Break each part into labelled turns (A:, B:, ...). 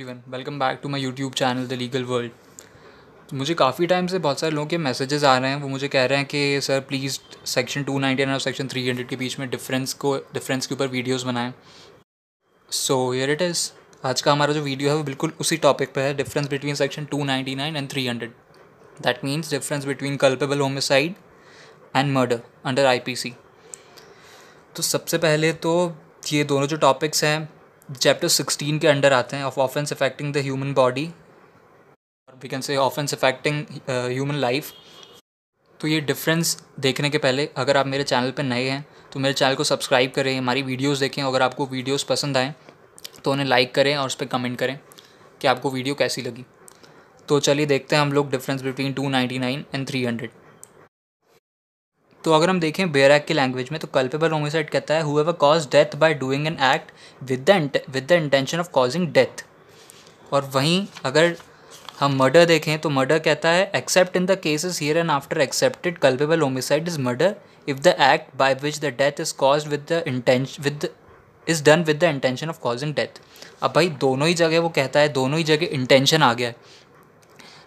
A: Everyone welcome back to my YouTube channel the legal world मुझे काफ़ी time से बहुत सारे लोगों के मैसेजेस आ रहे हैं वो मुझे कह रहे हैं कि सर प्लीज़ सेक्शन 299 और सेक्शन 300 के बीच में डिफरेंस को डिफरेंस के ऊपर वीडियोस बनाएं सो हियर इट इज़ आज का हमारा जो वीडियो है वो बिल्कुल उसी टॉपिक पर है difference between section nine and hundred that means difference between culpable homicide and murder under I तो सबसे पहले तो ये दोनों जो टॉपिक्स हैं चैप्टर सिक्सटीन के अंडर आते हैं of offence affecting the human body और we can say offence affecting human life तो ये डिफरेंस देखने के पहले अगर आप मेरे चैनल पर नए हैं तो मेरे चैनल को सब्सक्राइब करें हमारी वीडियोस देखें अगर आपको वीडियोस पसंद आएँ तो उन्हें लाइक करें और उस पर कमेंट करें कि आपको वीडियो कैसी लगी तो चलिए देखते हैं हम लोग difference between two ninety nine and three hundred तो अगर हम देखें बेरैक की लैंग्वेज में तो कल्पेबल होमिसाइड कहता है whoever cause death by doing an act with the with the intention of causing death और वहीं अगर हम मर्डर देखें तो मर्डर कहता है except in the cases hereinafter excepted culpable homicide is murder if the act by which the death is cause with the intent with is done with the intention of causing death अब भाई दोनों ही जगह वो कहता है दोनों ही जगह intention आ गया है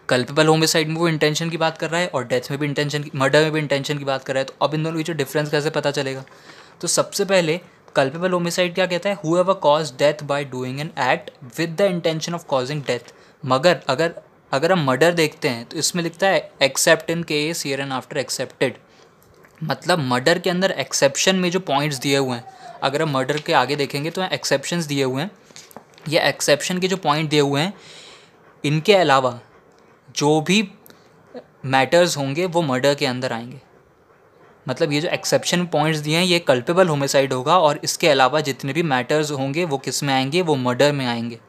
A: कल्पेबल होमिसाइड में वो इंटेंशन की बात कर रहा है और डेथ में भी इंटेंशन की मर्डर में भी इंटेंशन की बात कर रहा है तो अब इन दोनों के जो डिफरेंस कैसे पता चलेगा तो सबसे पहले कल्पेबल होमिसाइड क्या कहता है whoever cause death by doing an act with the intention of causing death मगर अगर अगर हम मर्डर देखते हैं तो इसमें लिखता है except in case hereinafter excepted मतलब मर्डर के अंदर एक्सेप्शन में जो पॉइंट्स दिए हुए हैं अगर हम मर्डर के आगे देखेंगे तो एक्सेप्शन दिए हुए हैं या एक्सेप्शन के जो पॉइंट दिए हुए हैं इनके अलावा जो भी मैटर्स होंगे वो मर्डर के अंदर आएंगे मतलब ये जो एक्सेप्शन पॉइंट्स दिए हैं ये कल्पेबल होमिसाइड होगा और इसके अलावा जितने भी मैटर्स होंगे वो किस में आएंगे वो मर्डर में आएंगे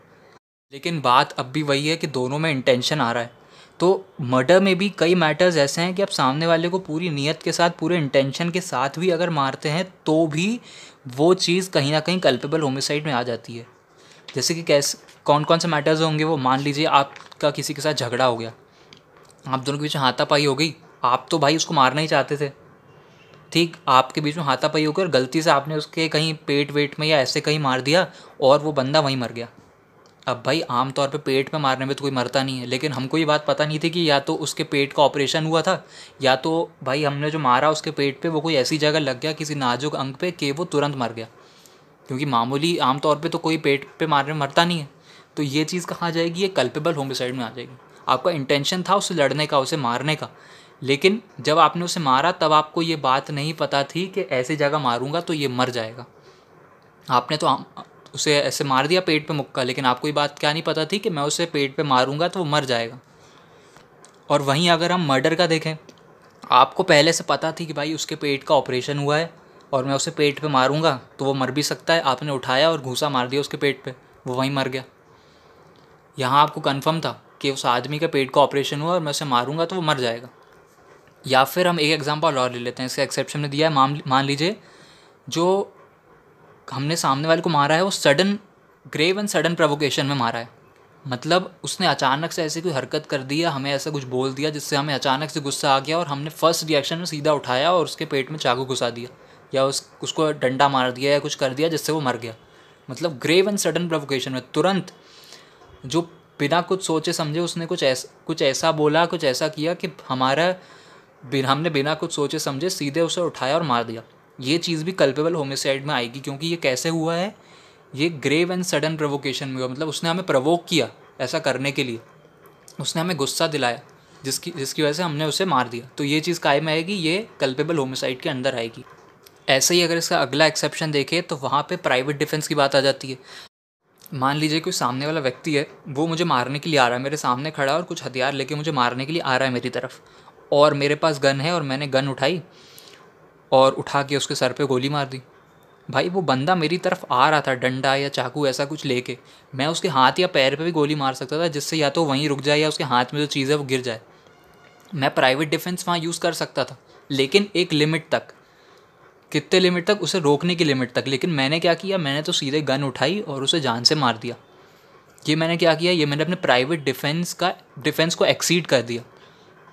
A: लेकिन बात अब भी वही है कि दोनों में इंटेंशन आ रहा है तो मर्डर में भी कई मैटर्स ऐसे हैं कि आप सामने वाले को पूरी नीयत के साथ पूरे इंटेंशन के साथ भी अगर मारते हैं तो भी वो चीज़ कहीं ना कहीं कल्पेबल होमिसाइड में आ जाती है जैसे कि कैसे कौन कौन से मैटर्स होंगे वो मान लीजिए आपका किसी के साथ झगड़ा हो गया आप दोनों के बीच में हाथापाई हो गई आप तो भाई उसको मारना ही चाहते थे ठीक आपके बीच में हाथापाई हो गई और गलती से आपने उसके कहीं पेट वेट में या ऐसे कहीं मार दिया और वो बंदा वहीं मर गया अब भाई आमतौर पे पेट में मारने में तो कोई मरता नहीं है लेकिन हमको ये बात पता नहीं थी कि या तो उसके पेट का ऑपरेशन हुआ था या तो भाई हमने जो मारा उसके पेट पे वो कोई ऐसी जगह लग गया किसी नाजुक अंग पे कि वो तुरंत मर गया क्योंकि मामूली आमतौर पे तो कोई पेट पे मारने में मरता नहीं है तो ये चीज़ कहाँ जाएगी ये कल्पेबल होमसाइड में आ जाएगी आपका इंटेंशन था उसे लड़ने का उसे मारने का लेकिन जब आपने उसे मारा तब आपको ये बात नहीं पता थी कि ऐसी जगह मारूंगा तो ये मर जाएगा आपने तो उसे ऐसे मार दिया पेट पे मुक्का लेकिन आपको ये बात क्या नहीं पता थी कि मैं उसे पेट पे मारूंगा तो वो मर जाएगा और वहीं अगर हम मर्डर का देखें आपको पहले से पता थी कि भाई उसके पेट का ऑपरेशन हुआ है और मैं उसे पेट पे मारूंगा तो वो मर भी सकता है आपने उठाया और घूसा मार दिया उसके पेट पे वो वहीं मर गया यहाँ आपको कन्फर्म था कि उस आदमी के पेट का ऑपरेशन हुआ और मैं उसे मारूंगा तो वो मर जाएगा या फिर हम एक एग्ज़ाम्पल और ले लेते हैं इसका एक्सेप्शन ने दिया है मान मान लीजिए जो हमने सामने वाले को मारा है वो sudden grave and sudden provocation में मारा है मतलब उसने अचानक से ऐसी कोई हरकत कर दी या हमें ऐसा कुछ बोल दिया जिससे हमें अचानक से गुस्सा आ गया और हमने फर्स्ट रिएक्शन में सीधा उठाया और उसके पेट में चाकू घुसा दिया या उस उसको डंडा मार दिया या कुछ कर दिया जिससे वो मर गया मतलब ग्रेव एंड सडन प्रोवोकेशन में तुरंत जो बिना कुछ सोचे समझे उसने कुछ ऐसा कुछ ऐसा बोला कुछ ऐसा किया कि हमारा बिन हमने बिना कुछ सोचे समझे सीधे उसे उठाया और मार दिया ये चीज़ भी कल्पेबल होमिसाइड में आएगी क्योंकि ये कैसे हुआ है ये ग्रेव एंड सडन प्रोवोकेशन में हुआ मतलब उसने हमें प्रवोक किया ऐसा करने के लिए उसने हमें गुस्सा दिलाया जिसकी जिसकी वजह से हमने उसे मार दिया तो ये चीज़ कायम आएगी ये कल्पेबल होमिसाइड के अंदर आएगी ऐसे ही अगर इसका अगला एक्सेप्शन देखें तो वहाँ पे प्राइवेट डिफेंस की बात आ जाती है मान लीजिए कोई सामने वाला व्यक्ति है वो मुझे मारने के लिए आ रहा है मेरे सामने खड़ा है और कुछ हथियार लेके मुझे मारने के लिए आ रहा है मेरी तरफ और मेरे पास गन है और मैंने गन उठाई और उठा के उसके सर पे गोली मार दी भाई वो बंदा मेरी तरफ आ रहा था डंडा या चाकू ऐसा कुछ लेके मैं उसके हाथ या पैर पे भी गोली मार सकता था जिससे या तो वहीं रुक जाए या उसके हाथ में जो चीज़ है वो गिर जाए मैं प्राइवेट डिफेंस वहाँ यूज़ कर सकता था लेकिन एक लिमिट तक कितने लिमिट तक उसे रोकने की लिमिट तक लेकिन मैंने क्या किया मैंने तो सीधे गन उठाई और उसे जान से मार दिया ये मैंने क्या किया ये मैंने अपने प्राइवेट डिफेंस का डिफेंस को एक्सीड कर दिया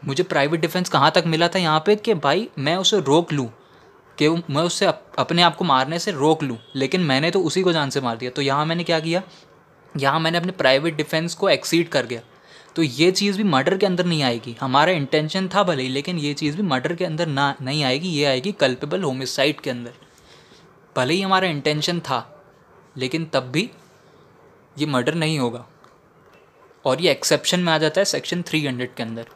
A: मुझे प्राइवेट डिफेंस कहाँ तक मिला था यहाँ पे कि भाई मैं उसे रोक लूँ कि मैं उससे अप, अपने आप को मारने से रोक लूँ लेकिन मैंने तो उसी को जान से मार दिया तो यहाँ मैंने क्या किया यहाँ मैंने अपने प्राइवेट डिफेंस को एक्सीड कर गया तो ये चीज़ भी मर्डर के अंदर नहीं आएगी हमारा इंटेंशन था भले ही लेकिन ये चीज़ भी मर्डर के अंदर ना नहीं आएगी ये आएगी कल्पेबल होमिसाइड के अंदर भले ही हमारा इंटेंशन था लेकिन तब भी ये मर्डर नहीं होगा और ये एक्सेप्शन में आ जाता है सेक्शन थ्री हंड्रेड के अंदर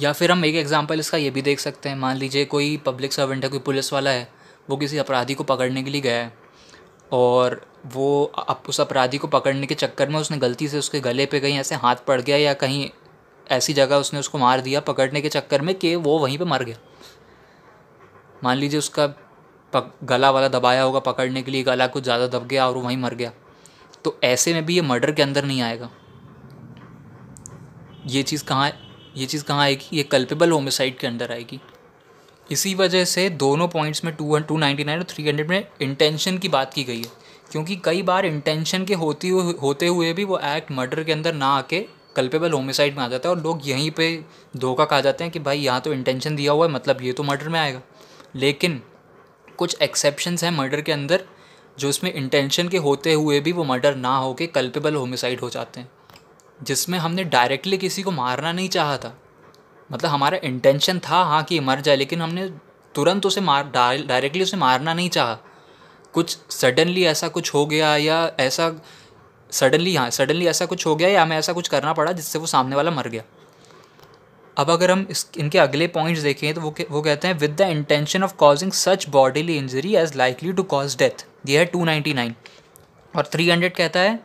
A: या फिर हम एक एग्जाम्पल इसका ये भी देख सकते हैं मान लीजिए कोई पब्लिक सर्वेंट है कोई पुलिस वाला है वो किसी अपराधी को पकड़ने के लिए गया है और वो अब उस अपराधी को पकड़ने के चक्कर में उसने गलती से उसके गले पे कहीं ऐसे हाथ पड़ गया या कहीं ऐसी जगह उसने उसको मार दिया पकड़ने के चक्कर में कि वो वहीं पे मर गया मान लीजिए उसका पक, गला वाला दबाया होगा पकड़ने के लिए गला कुछ ज़्यादा दब गया और वो वहीं मर गया तो ऐसे में भी ये मर्डर के अंदर नहीं आएगा ये चीज़ कहाँ ये चीज़ कहाँ आएगी ये कल्पेबल होमिसाइड के अंदर आएगी इसी वजह से दोनों पॉइंट्स में टू टू नाइन्टी नाइन और थ्री हंड्रेड में इंटेंशन की बात की गई है क्योंकि कई बार इंटेंशन के होती हुए होते हुए भी वो एक्ट मर्डर के अंदर ना आके कल्पेबल होमिसाइड में आ जाता है और लोग यहीं पे धोखा खा जाते हैं कि भाई यहाँ तो इंटेंशन दिया हुआ है मतलब ये तो मर्डर में आएगा लेकिन कुछ एक्सेप्शंस हैं मर्डर के अंदर जो इसमें इंटेंशन के होते हुए भी वो मर्डर ना हो के कल्पेबल होमिसाइड हो जाते हैं जिसमें हमने डायरेक्टली किसी को मारना नहीं चाहा था मतलब हमारा इंटेंशन था हाँ कि मर जाए लेकिन हमने तुरंत उसे मार डायरेक्टली उसे मारना नहीं चाहा कुछ सडनली ऐसा कुछ हो गया या ऐसा सडनली हाँ सडनली ऐसा कुछ हो गया या हमें ऐसा कुछ करना पड़ा जिससे वो सामने वाला मर गया अब अगर हम इस इनके अगले पॉइंट्स देखें तो वो वो कहते हैं with the intention of causing such bodily injury as likely to cause death ये है टू नाइन्टी नाइन और थ्री हंड्रेड कहता है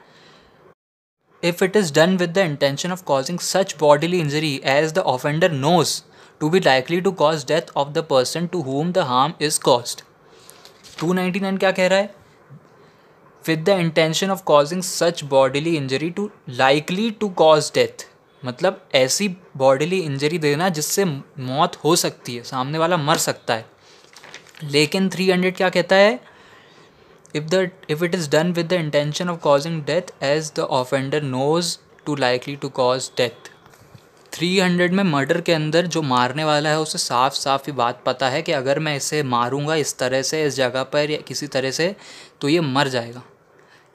A: if it is done with the intention of causing such bodily injury as the offender knows to be likely to cause death of the person to whom the harm is caused two ninety nine क्या कह रहा है with the intention of causing such bodily injury to likely to cause death मतलब ऐसी bodily injury देना जिससे मौत हो सकती है सामने वाला मर सकता है लेकिन थ्री हंड्रेड क्या कहता है if the if it is done with the intention of causing death as the offender knows to likely to cause death 300 में मर्डर के अंदर जो मारने वाला है उसे साफ साफ ही बात पता है कि अगर मैं इसे मारूंगा इस तरह से इस जगह पर या किसी तरह से तो ये मर जाएगा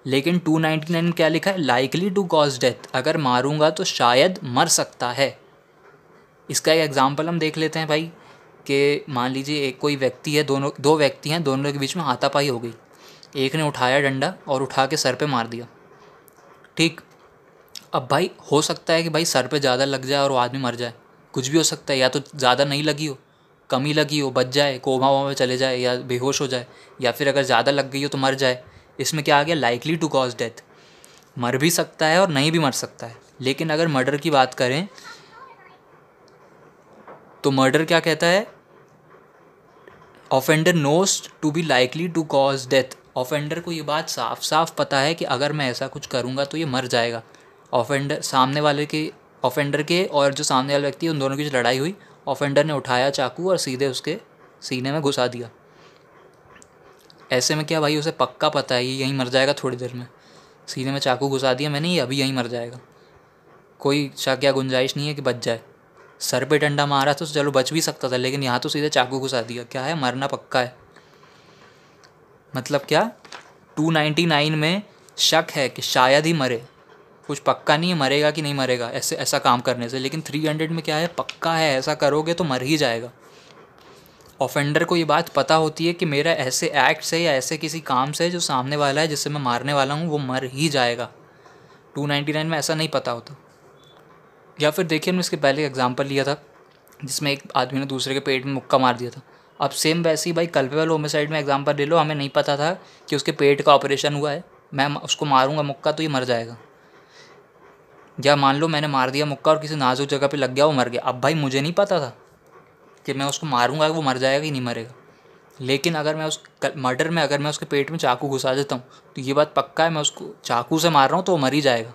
A: लेकिन 299 क्या लिखा है लाइकली टू कॉज डेथ अगर मारूंगा तो शायद मर सकता है इसका एक एग्ज़ाम्पल हम देख लेते हैं भाई कि मान लीजिए एक कोई व्यक्ति है दोनों दो व्यक्ति हैं दोनों के बीच में हाथापाई हो गई एक ने उठाया डंडा और उठा के सर पर मार दिया ठीक अब भाई हो सकता है कि भाई सर पे ज़्यादा लग जाए और वो आदमी मर जाए कुछ भी हो सकता है या तो ज़्यादा नहीं लगी हो कमी लगी हो बच जाए कोमा वोमा में चले जाए या बेहोश हो जाए या फिर अगर ज़्यादा लग गई हो तो मर जाए इसमें क्या आ गया लाइकली टू कॉज डेथ मर भी सकता है और नहीं भी मर सकता है लेकिन अगर मर्डर की बात करें तो मर्डर क्या कहता है offender knows to be likely to cause death offender को ये बात साफ साफ पता है कि अगर मैं ऐसा कुछ करूँगा तो ये मर जाएगा ऑफेंडर सामने वाले के ऑफेंडर के और जो सामने वाला व्यक्ति है उन दोनों की जो लड़ाई हुई ऑफेंडर ने उठाया चाकू और सीधे उसके सीने में घुसा दिया ऐसे में क्या भाई उसे पक्का पता है ये यहीं मर जाएगा थोड़ी देर में सीने में चाकू घुसा दिया मैंने ये अभी यहीं मर जाएगा कोई शक या गुंजाइश नहीं है कि बच जाए सर पे डंडा मारा तो चलो बच भी सकता था लेकिन यहाँ तो सीधे चाकू घुसा दिया क्या है मरना पक्का है मतलब क्या 299 में शक है कि शायद ही मरे कुछ पक्का नहीं है मरेगा कि नहीं मरेगा ऐसे ऐसा काम करने से लेकिन थ्री हंड्रेड में क्या है पक्का है ऐसा करोगे तो मर ही जाएगा ऑफेंडर को ये बात पता होती है कि मेरा ऐसे एक्ट से या ऐसे किसी काम से जो सामने वाला है जिससे मैं मारने वाला हूँ वो मर ही जाएगा टू नाइन्टी नाइन में ऐसा नहीं पता होता या फिर देखिए हमने इसके पहले एग्जाम्पल लिया था जिसमें एक आदमी ने दूसरे के पेट में मुक्का मार दिया था अब सेम वैसे ही भाई वाले होमिसाइड में एग्जाम्पल ले लो हमें नहीं पता था कि उसके पेट का ऑपरेशन हुआ है मैं उसको मारूंगा मुक्का तो ये मर जाएगा या मान लो मैंने मार दिया मुक्का और किसी नाजुक जगह पे लग गया वो मर गया अब भाई मुझे नहीं पता था कि मैं उसको मारूंगा वो मर जाएगा कि नहीं मरेगा लेकिन अगर मैं उस मर्डर में अगर मैं उसके पेट में चाकू घुसा देता हूँ तो ये बात पक्का है मैं उसको चाकू से मार रहा हूँ तो वो मर ही जाएगा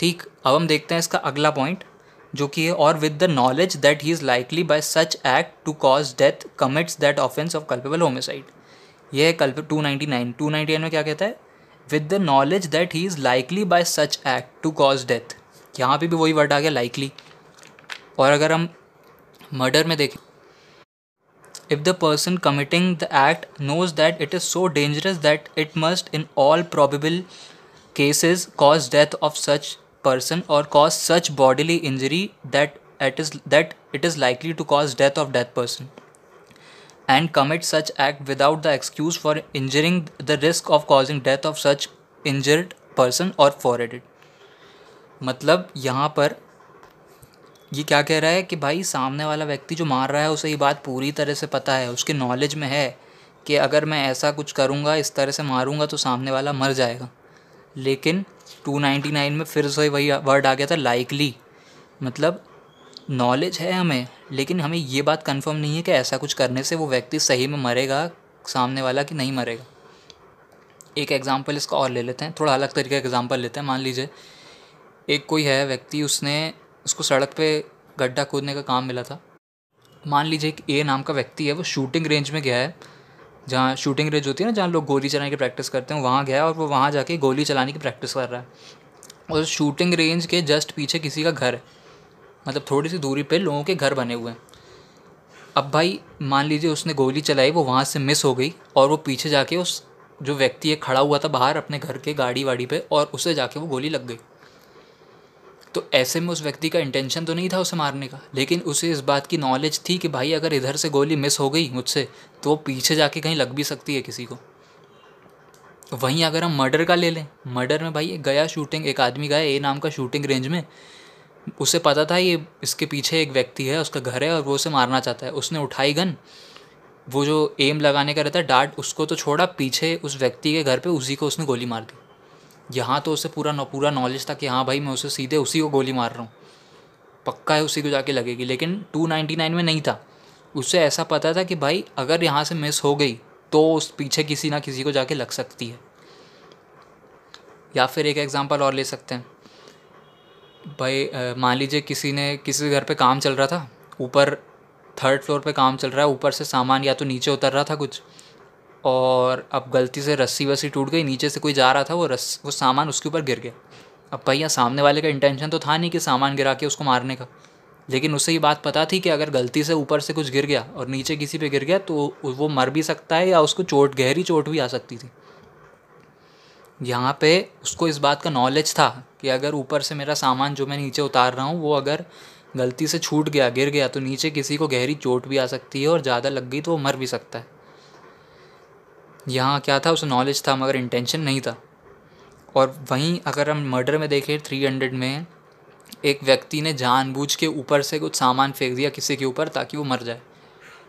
A: ठीक अब हम देखते हैं इसका अगला पॉइंट जो कि है और with the knowledge that he is likely by such act to cause death commits that offence of culpable homicide ये है कल्प two ninety nine two ninety nine में क्या कहता है with the knowledge that he is likely by such act to cause death यहाँ पे भी वही वर्ड आ गया लाइकली और अगर हम मर्डर में देखें if the person committing the act knows that it is so dangerous that it must in all probable cases cause death of such person or cause such bodily injury that it is that it is likely to cause death of that person and commit such act without the excuse for injuring the risk of causing death of such injured person or forwarded मतलब यहाँ पर ये क्या कह रहा है कि भाई सामने वाला व्यक्ति जो मार रहा है उसे ये बात पूरी तरह से पता है उसके नॉलेज में है कि अगर मैं ऐसा कुछ करूँगा इस तरह से मारूँगा तो सामने वाला मर जाएगा लेकिन 299 में फिर से वही वर्ड आ गया था लाइकली मतलब नॉलेज है हमें लेकिन हमें ये बात कंफर्म नहीं है कि ऐसा कुछ करने से वो व्यक्ति सही में मरेगा सामने वाला कि नहीं मरेगा एक एग्ज़ाम्पल इसका और ले लेते हैं थोड़ा अलग तरीके का एग्ज़ाम्पल लेते हैं मान लीजिए एक कोई है व्यक्ति उसने उसको सड़क पे गड्ढा खोदने का काम मिला था मान लीजिए एक ए नाम का व्यक्ति है वो शूटिंग रेंज में गया है जहाँ शूटिंग रेंज होती है ना जहाँ लोग गोली चलाने की प्रैक्टिस करते हैं वहाँ गया और वो वहाँ जाके गोली चलाने की प्रैक्टिस कर रहा है और शूटिंग रेंज के जस्ट पीछे किसी का घर है मतलब थोड़ी सी दूरी पर लोगों के घर बने हुए हैं अब भाई मान लीजिए उसने गोली चलाई वो वहाँ से मिस हो गई और वो पीछे जाके उस जो व्यक्ति है खड़ा हुआ था बाहर अपने घर के गाड़ी वाड़ी पे और उसे जाके वो गोली लग गई तो ऐसे में उस व्यक्ति का इंटेंशन तो नहीं था उसे मारने का लेकिन उसे इस बात की नॉलेज थी कि भाई अगर इधर से गोली मिस हो गई मुझसे तो वो पीछे जाके कहीं लग भी सकती है किसी को वहीं अगर हम मर्डर का ले लें मर्डर में भाई एक गया शूटिंग एक आदमी गया ए नाम का शूटिंग रेंज में उसे पता था ये इसके पीछे एक व्यक्ति है उसका घर है और वो उसे मारना चाहता है उसने उठाई गन वो जो एम लगाने का रहता है डाट उसको तो छोड़ा पीछे उस व्यक्ति के घर पे उसी को उसने गोली मार दी यहाँ तो उसे पूरा पूरा नॉलेज था कि हाँ भाई मैं उसे सीधे उसी को गोली मार रहा हूँ पक्का है उसी को जाके लगेगी लेकिन टू नाइन्टी नाइन में नहीं था उसे ऐसा पता था कि भाई अगर यहाँ से मिस हो गई तो उस पीछे किसी ना किसी को जाके लग सकती है या फिर एक एग्ज़ाम्पल और ले सकते हैं भाई मान लीजिए किसी ने किसी घर पे काम चल रहा था ऊपर थर्ड फ्लोर पे काम चल रहा है ऊपर से सामान या तो नीचे उतर रहा था कुछ और अब गलती से रस्सी वस्सी टूट गई नीचे से कोई जा रहा था वो रस वो सामान उसके ऊपर गिर गया अब भैया सामने वाले का इंटेंशन तो था नहीं कि सामान गिरा के उसको मारने का लेकिन उसे ये बात पता थी कि अगर गलती से ऊपर से कुछ गिर गया और नीचे किसी पे गिर गया तो वो मर भी सकता है या उसको चोट गहरी चोट भी आ सकती थी यहाँ पे उसको इस बात का नॉलेज था कि अगर ऊपर से मेरा सामान जो मैं नीचे उतार रहा हूँ वो अगर गलती से छूट गया गिर गया तो नीचे किसी को गहरी चोट भी आ सकती है और ज़्यादा लग गई तो वो मर भी सकता है यहाँ क्या था उसे नॉलेज था मगर इंटेंशन नहीं था और वहीं अगर हम मर्डर में देखें थ्री हंड्रेड में एक व्यक्ति ने जानबूझ के ऊपर से कुछ सामान फेंक दिया किसी के ऊपर ताकि वो मर जाए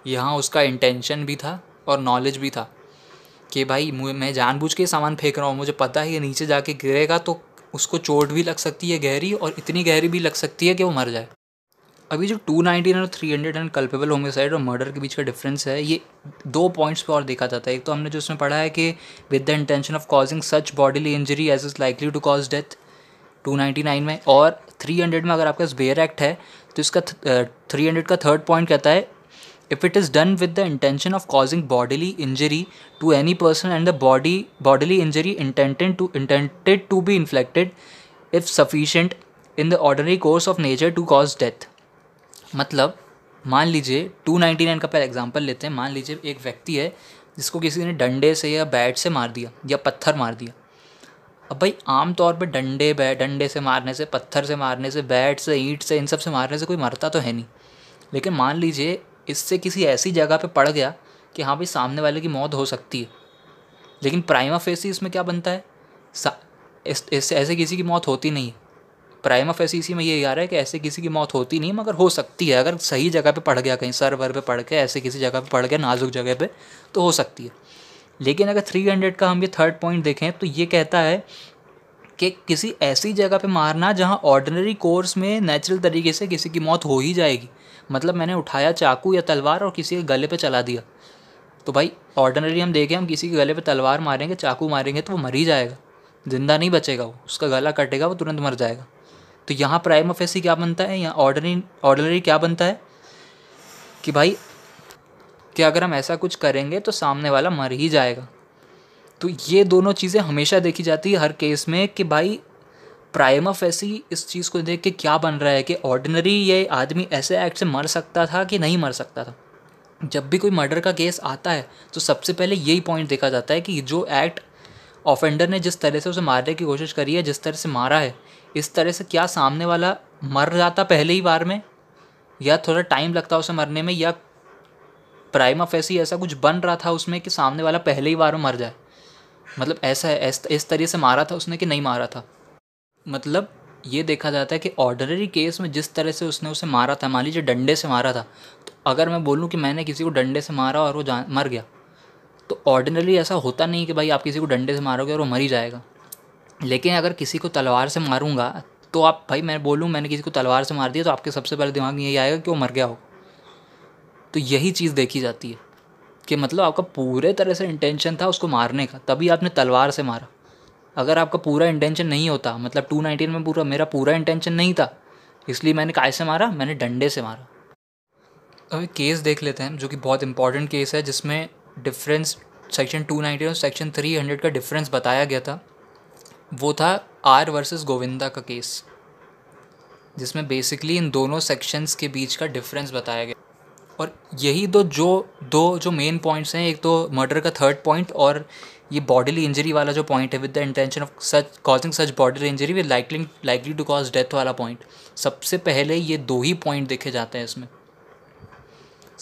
A: यहाँ उसका इंटेंशन भी था और नॉलेज भी था कि भाई मैं जानबूझ के सामान फेंक रहा हूँ मुझे पता है ये नीचे जाके गिरेगा तो उसको चोट भी लग सकती है गहरी और इतनी गहरी भी लग सकती है कि वो मर जाए अभी जो टू नाइनटीन और three hundred and culpable homicide और मर्डर के बीच का डिफरेंस है ये दो पॉइंट्स पे और देखा जाता है एक तो हमने जो उसमें पढ़ा है कि with the intention of causing such bodily injury as is likely to cause death 299 में और 300 में अगर आपके पास बेयर एक्ट है तो इसका 300 का थर्ड पॉइंट कहता है if it is done with the intention of causing bodily injury to any person and the body bodily injury intended to intended to be inflicted if sufficient in the ordinary course of nature to cause death मतलब मान लीजिए 299 का पहला example लेते हैं मान लीजिए एक व्यक्ति है जिसको किसी ने डंडे से या बैट से मार दिया या पत्थर मार दिया अब भाई आम तौर पे डंडे बैट डंडे से मारने से पत्थर से मारने से बैट से ईंट से इन सब से मारने से कोई मरता तो है नहीं लेकिन मान लीजिए इससे किसी ऐसी जगह पे पड़ गया कि हाँ भाई सामने वाले की मौत हो सकती है लेकिन प्राइमा फेसी इसमें क्या बनता है इससे इस ऐसे किसी की मौत होती नहीं है प्राइमा फेसी इसी में ये आ रहा है कि ऐसे किसी की मौत होती नहीं मगर हो सकती है अगर सही जगह पे पड़ गया कहीं सर भर पे पड़ के ऐसे किसी जगह पे पड़ गया नाजुक जगह पे तो हो सकती है लेकिन अगर थ्री हंड्रेड का हम ये थर्ड पॉइंट देखें तो ये कहता है कि किसी ऐसी जगह पे मारना जहाँ ऑर्डनरी कोर्स में नेचुरल तरीके से किसी की मौत हो ही जाएगी मतलब मैंने उठाया चाकू या तलवार और किसी के गले पे चला दिया तो भाई ऑर्डनरी हम देखें हम किसी के गले पे तलवार मारेंगे चाकू मारेंगे तो वो मर ही जाएगा ज़िंदा नहीं बचेगा वो उसका गला कटेगा वो तुरंत मर जाएगा तो यहाँ प्राइम एसी क्या बनता है यहाँ ऑर्डनरी ऑर्डनरी क्या बनता है कि भाई कि अगर हम ऐसा कुछ करेंगे तो सामने वाला मर ही जाएगा तो ये दोनों चीज़ें हमेशा देखी जाती है हर केस में कि भाई प्राइमा फैसी इस चीज़ को देख के क्या बन रहा है कि ऑर्डिनरी ये आदमी ऐसे एक्ट से मर सकता था कि नहीं मर सकता था जब भी कोई मर्डर का केस आता है तो सबसे पहले यही पॉइंट देखा जाता है कि जो एक्ट ऑफेंडर ने जिस तरह से उसे मारने की कोशिश करी है जिस तरह से मारा है इस तरह से क्या सामने वाला मर जाता पहले ही बार में या थोड़ा टाइम लगता उसे मरने में या प्राइमा फैसी ऐसा कुछ बन रहा था उसमें कि सामने वाला पहले ही बार में मर जाए मतलब ऐसा है इस तरह से मारा था उसने कि नहीं मारा था मतलब ये देखा जाता है कि ऑर्डनरी केस में जिस तरह से उसने उसे मारा था मान लीजिए डंडे से मारा था तो अगर मैं बोलूँ कि मैंने किसी को डंडे से मारा और वो जान मर गया तो ऑर्डिनरी ऐसा होता नहीं कि भाई आप किसी को डंडे से मारोगे और वो मर ही जाएगा लेकिन अगर किसी को तलवार से मारूंगा तो आप भाई मैं बोलूँ मैंने किसी को तलवार से मार दिया तो आपके सबसे पहले दिमाग में यही आएगा कि वो मर गया हो तो यही चीज़ देखी जाती है कि मतलब आपका पूरे तरह से इंटेंशन था उसको मारने का तभी आपने तलवार से मारा अगर आपका पूरा इंटेंशन नहीं होता मतलब टू नाइनटीन में पूरा मेरा पूरा इंटेंशन नहीं था इसलिए मैंने काय से मारा मैंने डंडे से मारा अब एक केस देख लेते हैं जो कि बहुत इंपॉर्टेंट केस है जिसमें डिफरेंस सेक्शन टू 290 और सेक्शन थ्री हंड्रेड का डिफरेंस बताया गया था वो था आर वर्सेस गोविंदा का केस जिसमें बेसिकली इन दोनों सेक्शंस के बीच का डिफरेंस बताया गया और यही दो जो दो जो मेन पॉइंट्स हैं एक तो मर्डर का थर्ड पॉइंट और ये बॉडीली इंजरी वाला जो पॉइंट है with the intention of such causing such bodily injury with likely likely to cause death वाला पॉइंट सबसे पहले ये दो ही पॉइंट देखे जाते हैं इसमें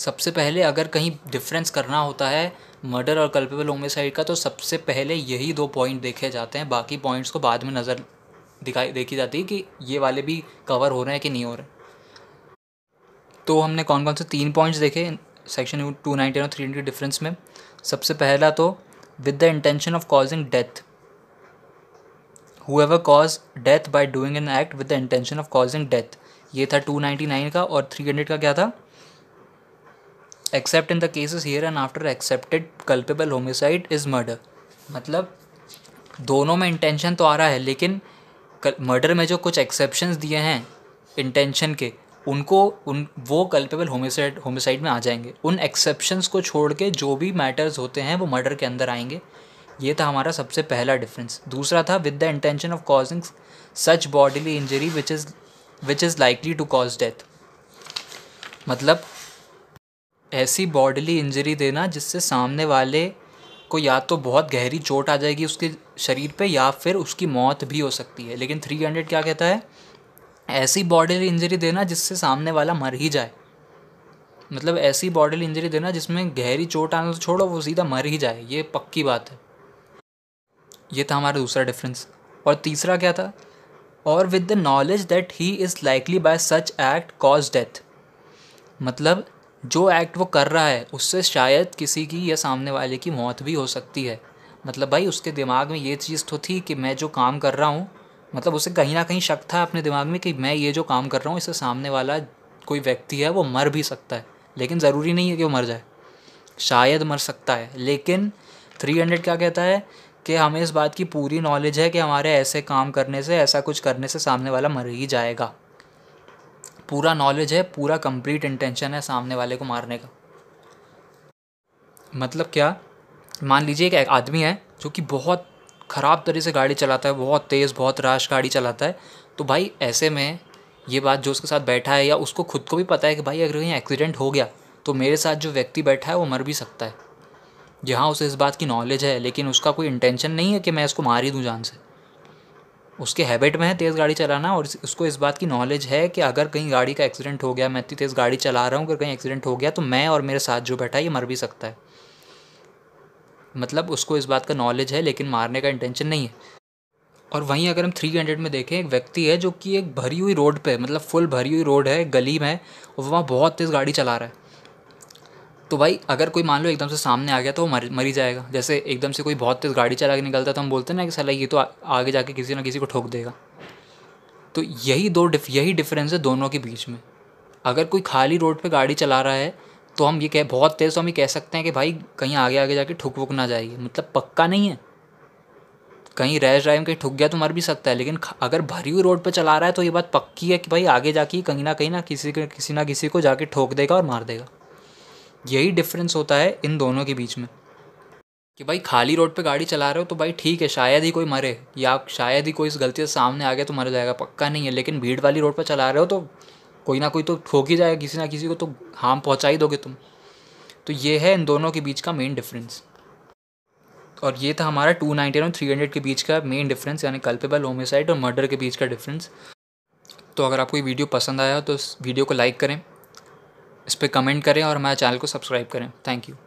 A: सबसे पहले अगर कहीं डिफरेंस करना होता है मर्डर और कल्पेबल होमिसाइड का तो सबसे पहले यही दो पॉइंट देखे जाते हैं बाकी पॉइंट्स को बाद में नज़र दिखाई देखी जाती है कि ये वाले भी कवर हो रहे हैं कि नहीं हो रहे तो हमने कौन कौन से तीन पॉइंट्स देखे सेक्शन टू नाइनटीन और थ्री हंड्रेड डिफरेंस में सबसे पहला तो with the intention of causing death. Whoever cause death by doing an act with the intention of causing death ये था 299 का और 300 का क्या था except in the cases hereinafter excepted culpable homicide is murder मतलब दोनों में इंटेंशन तो आ रहा है लेकिन मर्डर में जो कुछ एक्सेप्शंस दिए हैं इंटेंशन के उनको उन वो कल्पेबल होमिसाइड होमिसाइड में आ जाएंगे उन एक्सेप्शंस को छोड़ के जो भी मैटर्स होते हैं वो मर्डर के अंदर आएंगे ये था हमारा सबसे पहला डिफरेंस दूसरा था with the intention of causing such bodily injury which is which is likely to cause death मतलब ऐसी बॉडीली इंजरी देना जिससे सामने वाले को या तो बहुत गहरी चोट आ जाएगी उसके शरीर पे या फिर उसकी मौत भी हो सकती है लेकिन थ्री हंड्रेड क्या कहता है ऐसी बॉडी इंजरी देना जिससे सामने वाला मर ही जाए मतलब ऐसी बॉडी इंजरी देना जिसमें गहरी चोट आना तो छोड़ो वो सीधा मर ही जाए ये पक्की बात है ये था हमारा दूसरा डिफरेंस और तीसरा क्या था और with the knowledge that he is likely by such act cause death मतलब जो एक्ट वो कर रहा है उससे शायद किसी की या सामने वाले की मौत भी हो सकती है मतलब भाई उसके दिमाग में ये चीज़ तो थी कि मैं जो काम कर रहा हूँ मतलब उसे कहीं ना कहीं शक था अपने दिमाग में कि मैं ये जो काम कर रहा हूँ इससे सामने वाला कोई व्यक्ति है वो मर भी सकता है लेकिन ज़रूरी नहीं है कि वो मर जाए शायद मर सकता है लेकिन थ्री हंड्रेड क्या कहता है कि हमें इस बात की पूरी नॉलेज है कि हमारे ऐसे काम करने से ऐसा कुछ करने से सामने वाला मर ही जाएगा पूरा नॉलेज है पूरा कंप्लीट इंटेंशन है सामने वाले को मारने का मतलब क्या मान लीजिए एक आदमी है जो कि बहुत ख़राब तरह से गाड़ी चलाता है बहुत तेज़ बहुत राश गाड़ी चलाता है तो भाई ऐसे में ये बात जो उसके साथ बैठा है या उसको खुद को भी पता है कि भाई अगर कहीं एक्सीडेंट हो गया तो मेरे साथ जो व्यक्ति बैठा है वो मर भी सकता है जहाँ उसे इस बात की नॉलेज है लेकिन उसका कोई इंटेंशन नहीं है कि मैं इसको मार ही दूँ जान से उसके हैबिट में है तेज़ गाड़ी चलाना और उसको इस बात की नॉलेज है कि अगर कहीं गाड़ी का एक्सीडेंट हो गया मैं इतनी तेज़ गाड़ी चला रहा हूँ अगर कहीं एक्सीडेंट हो गया तो मैं और मेरे साथ जो बैठा है ये मर भी सकता है मतलब उसको इस बात का नॉलेज है लेकिन मारने का इंटेंशन नहीं है और वहीं अगर हम थ्री हंड्रेड में देखें एक व्यक्ति है जो कि एक भरी हुई रोड पे मतलब फुल भरी हुई रोड है गली में है और वहाँ बहुत तेज़ गाड़ी चला रहा है तो भाई अगर कोई मान लो एकदम से सामने आ गया तो वो मर मरी जाएगा जैसे एकदम से कोई बहुत तेज़ गाड़ी चला के निकलता तो हम बोलते हैं ना कि सला ये तो आगे जाके किसी ना किसी को ठोक देगा तो यही दो डिफ यही डिफरेंस है दोनों के बीच में अगर कोई खाली रोड पे गाड़ी चला रहा है तो हम ये कह बहुत तेज़ तो हम ये कह सकते हैं कि भाई कहीं आगे आगे जाके ठुक वुक ना जाइए मतलब पक्का नहीं है कहीं रैश ड्राइव में कहीं ठुक गया तो मर भी सकता है लेकिन अगर भरी हुई रोड पर चला रहा है तो ये बात पक्की है कि भाई आगे जाके कहीं ना कहीं ना किसी के किसी ना किसी को जाके ठोक देगा और मार देगा यही डिफरेंस होता है इन दोनों के बीच में कि भाई खाली रोड पे गाड़ी चला रहे हो तो भाई ठीक है शायद ही कोई मरे या शायद ही कोई इस गलती से सामने आ गया तो मर जाएगा पक्का नहीं है लेकिन भीड़ वाली रोड पर चला रहे हो तो कोई ना कोई तो ठोक ही जाएगा किसी ना किसी को तो हार्म पहुँचा ही दोगे तुम तो ये है इन दोनों के बीच का मेन डिफरेंस और ये था हमारा टू नाइन्टी और थ्री हंड्रेड के बीच का मेन डिफरेंस यानी कल्पेबल होमिसाइड और मर्डर के बीच का डिफरेंस तो अगर आपको ये वीडियो पसंद आया तो इस वीडियो को लाइक करें इस पर कमेंट करें और हमारे चैनल को सब्सक्राइब करें थैंक यू